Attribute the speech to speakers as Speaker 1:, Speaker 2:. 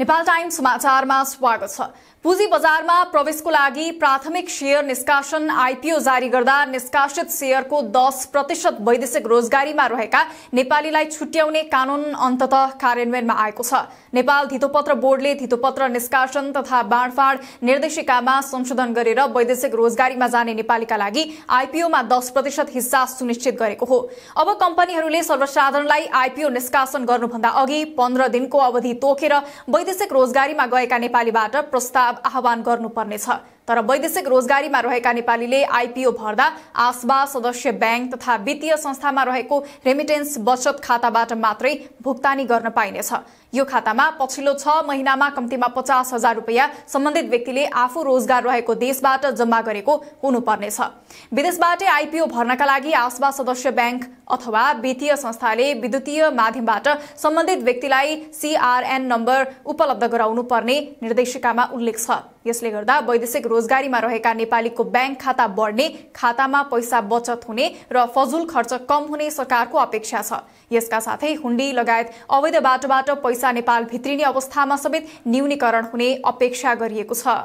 Speaker 1: Nepal time समाचारमा स्वागत छ पुँजी बजारमा प्रवेशको लागि प्राथमिक शेयर निष्कासन आइपिओ जारी गर्दा निष्कासित शेयरको दस प्रतिशत वैदेशिक रोजगारीमा रहेका नेपालीलाई छुट्याउने कानून अन्तत कार्यान्वयनमा आएको छ नेपाल धितोपत्र बोर्डले धितोपत्र निष्कासन तथा बाँडफाँड निर्देशिकामा संशोधन गरेर वैदेशिक रोजगारीमा जाने नेपालीका लागि आइपिओमा दस प्रतिशत हिस्सा सुनिश्चित गरेको हो अब कम्पनीहरूले सर्वसाधारणलाई आइपिओ निष्कासन गर्नुभन्दा अघि पन्ध्र दिनको अवधि तोकेर वैदेशिक रोजगारीमा गएका नेपालीबाट प्रस्ताव आह्वान गर्नुपर्नेछ तर वैदेशिक रोजगारीमा रहेका नेपालीले आइपिओ भर्दा आसबा सदस्य ब्याङ्क तथा वित्तीय संस्थामा रहेको रेमिटेन्स बचत खाताबाट मात्रै भुक्तानी गर्न पाइनेछ यो खातामा पछिल्लो छ महिनामा कम्तीमा पचास हजार रुपियाँ सम्बन्धित व्यक्तिले आफू रोजगार रहेको देशबाट जम्मा गरेको हुनुपर्नेछ विदेशबाटै आइपिओ भर्नका लागि आसबा सदस्य ब्याङ्क अथवा वित्तीय संस्थाले विद्युतीय माध्यमबाट सम्बन्धित व्यक्तिलाई सीआरएन नम्बर उपलब्ध गराउनु पर्ने निर्देशिकामा उल्लेख छ यसले गर्दा वैदेशिक रोजगारीमा रहेका नेपालीको ब्याङ्क खाता बढ्ने खातामा पैसा बचत हुने र फजुल खर्च कम हुने सरकारको अपेक्षा छ यसका साथै हुन्डी लगायत अवैध बाटोबाट पैसा नेपाल भित्रिने अवस्थामा समेत न्यूनीकरण हुने अपेक्षा गरिएको छ